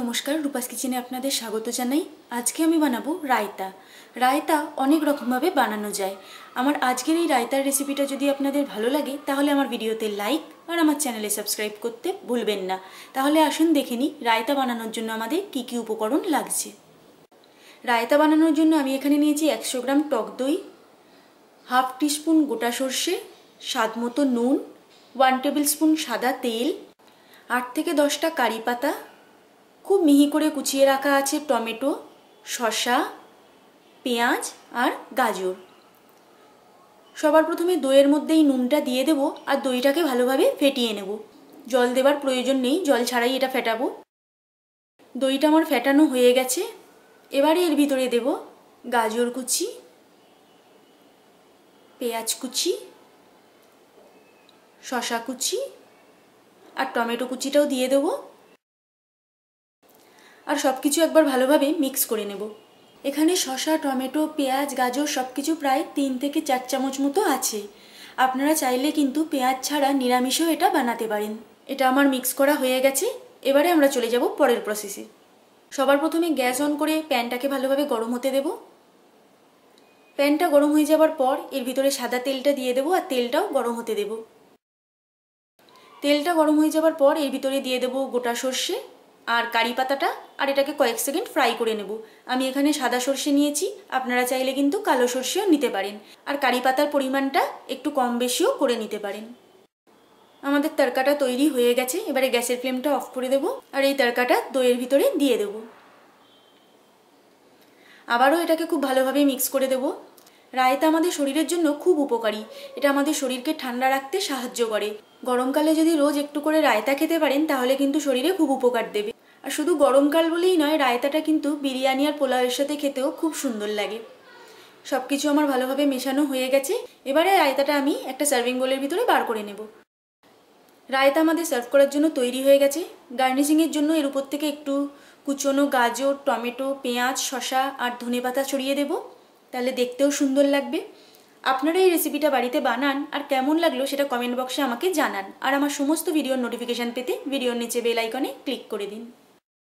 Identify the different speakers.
Speaker 1: নমস্কার রূপাস কিচেনে আপনাদের স্বাগত জানাই আজকে আমি বানাবো রায়তা রায়তা অনেক রকমভাবে বানানো যায় আমার আজকের এই রায়তার রেসিপিটা যদি আপনাদের ভালো লাগে তাহলে আমার ভিডিওতে লাইক আর আমার চ্যানেলে সাবস্ক্রাইব করতে ভুলবেন না তাহলে আসুন দেখে নিই রায়তা বানানোর জন্য আমাদের কি কি উপকরণ লাগছে রায়তা বানানোর জন্য আমি এখানে নিয়েছি একশো গ্রাম টক দই হাফ টিস্পুন গোটা সর্ষে স্বাদ মতো নুন ওয়ান টেবিল স্পুন সাদা তেল আট থেকে দশটা কারি পাতা খুব মিহি করে কুচিয়ে রাখা আছে টমেটো শসা পেঁয়াজ আর গাজর সবার প্রথমে দইয়ের মধ্যেই নুনটা দিয়ে দেবো আর দইটাকে ভালোভাবে ফেটিয়ে নেব জল দেবার প্রয়োজন নেই জল ছাড়াই এটা ফেটাবো দইটা আমার ফেটানো হয়ে গেছে এবারে এর ভিতরে দেব গাজর কুচি পেঁয়াজ কুচি শশা কুচি আর টমেটো কুচিটাও দিয়ে দেবো আর সব কিছু একবার ভালোভাবে মিক্স করে নেব এখানে শসা টমেটো পেঁয়াজ গাজর সব কিছু প্রায় তিন থেকে চার চামচ মতো আছে আপনারা চাইলে কিন্তু পেঁয়াজ ছাড়া নিরামিষও এটা বানাতে পারেন এটা আমার মিক্স করা হয়ে গেছে এবারে আমরা চলে যাব পরের প্রসেসে সবার প্রথমে গ্যাস অন করে প্যানটাকে ভালোভাবে গরম হতে দেব প্যানটা গরম হয়ে যাওয়ার পর এর ভিতরে সাদা তেলটা দিয়ে দেবো আর তেলটাও গরম হতে দেব তেলটা গরম হয়ে যাওয়ার পর এর ভিতরে দিয়ে দেবো গোটা সর্ষে আর কারি পাতাটা আর এটাকে কয়েক সেকেন্ড ফ্রাই করে নেব আমি এখানে সাদা সর্ষে নিয়েছি আপনারা চাইলে কিন্তু কালো সর্ষেও নিতে পারেন আর কারি পাতার পরিমাণটা একটু কম বেশিও করে নিতে পারেন আমাদের তরকাটা তৈরি হয়ে গেছে এবারে গ্যাসের ফ্লেমটা অফ করে দেব আর এই তরকাটা দইয়ের ভিতরে দিয়ে দেব আবারও এটাকে খুব ভালোভাবে মিক্স করে দেব রায়তা আমাদের শরীরের জন্য খুব উপকারী এটা আমাদের শরীরকে ঠান্ডা রাখতে সাহায্য করে গরমকালে যদি রোজ একটু করে রায়তা খেতে পারেন তাহলে কিন্তু শরীরে খুব উপকার দেবে আর শুধু গরমকাল বলেই নয় রায়তাটা কিন্তু বিরিয়ানি আর পোলাওয়ের সাথে খেতেও খুব সুন্দর লাগে সব কিছু আমার ভালোভাবে মেশানো হয়ে গেছে এবারে রায়তাটা আমি একটা সার্ভিং বোলের ভিতরে বার করে নেব রায়তা আমাদের সার্ভ করার জন্য তৈরি হয়ে গেছে গার্নিশিংয়ের জন্য এর উপর থেকে একটু কুচনো গাজর টমেটো পেঁয়াজ শশা আর ধনে পাতা ছড়িয়ে দেব তাহলে দেখতেও সুন্দর লাগবে আপনারা এই রেসিপিটা বাড়িতে বানান আর কেমন লাগলো সেটা কমেন্ট বক্সে আমাকে জানান আর আমার সমস্ত ভিডিওর নোটিফিকেশান পেতে ভিডিওর নিচে বেল আইকনে ক্লিক করে দিন